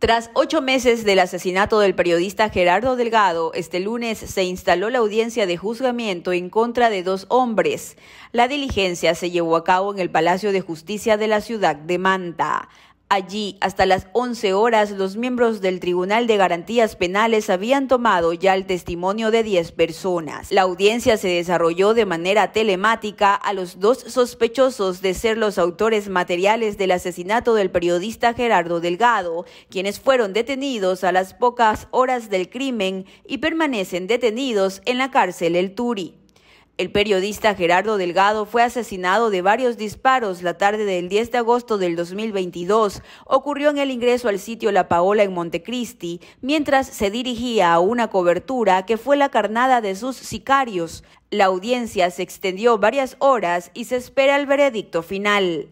Tras ocho meses del asesinato del periodista Gerardo Delgado, este lunes se instaló la audiencia de juzgamiento en contra de dos hombres. La diligencia se llevó a cabo en el Palacio de Justicia de la ciudad de Manta. Allí, hasta las 11 horas, los miembros del Tribunal de Garantías Penales habían tomado ya el testimonio de 10 personas. La audiencia se desarrolló de manera telemática a los dos sospechosos de ser los autores materiales del asesinato del periodista Gerardo Delgado, quienes fueron detenidos a las pocas horas del crimen y permanecen detenidos en la cárcel El Turi. El periodista Gerardo Delgado fue asesinado de varios disparos la tarde del 10 de agosto del 2022. Ocurrió en el ingreso al sitio La Paola en Montecristi, mientras se dirigía a una cobertura que fue la carnada de sus sicarios. La audiencia se extendió varias horas y se espera el veredicto final.